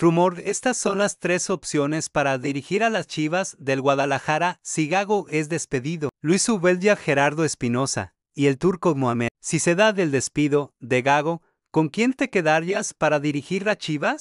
Rumor, estas son las tres opciones para dirigir a las Chivas del Guadalajara si Gago es despedido. Luis Ubeldia Gerardo Espinosa y el turco Mohamed. Si se da del despido de Gago, ¿con quién te quedarías para dirigir a Chivas?